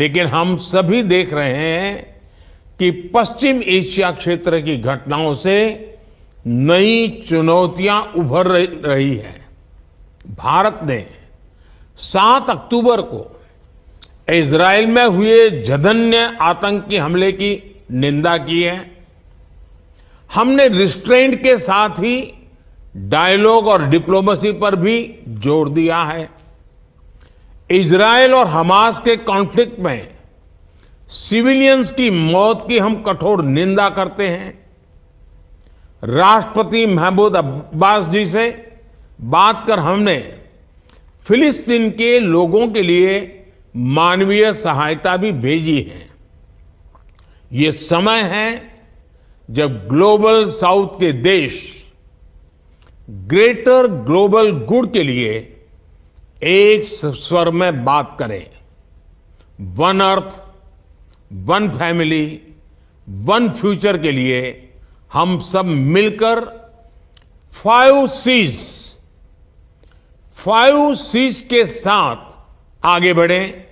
लेकिन हम सभी देख रहे हैं कि पश्चिम एशिया क्षेत्र की घटनाओं से नई चुनौतियां उभर रही है भारत ने 7 अक्टूबर को इसराइल में हुए जघन्य आतंकी हमले की निंदा की है हमने रिस्ट्रेंट के साथ ही डायलॉग और डिप्लोमेसी पर भी जोर दिया है इसराइल और हमास के कॉन्फ्लिक्ट में सिविलियंस की मौत की हम कठोर निंदा करते हैं राष्ट्रपति महमूद अब्बास जी से बात कर हमने फिलिस्तीन के लोगों के लिए मानवीय सहायता भी भेजी है ये समय है जब ग्लोबल साउथ के देश ग्रेटर ग्लोबल गुड के लिए एक स्वर में बात करें one earth one family one future के लिए हम सब मिलकर फाइव सीज फाइव सीज के साथ आगे बढ़ें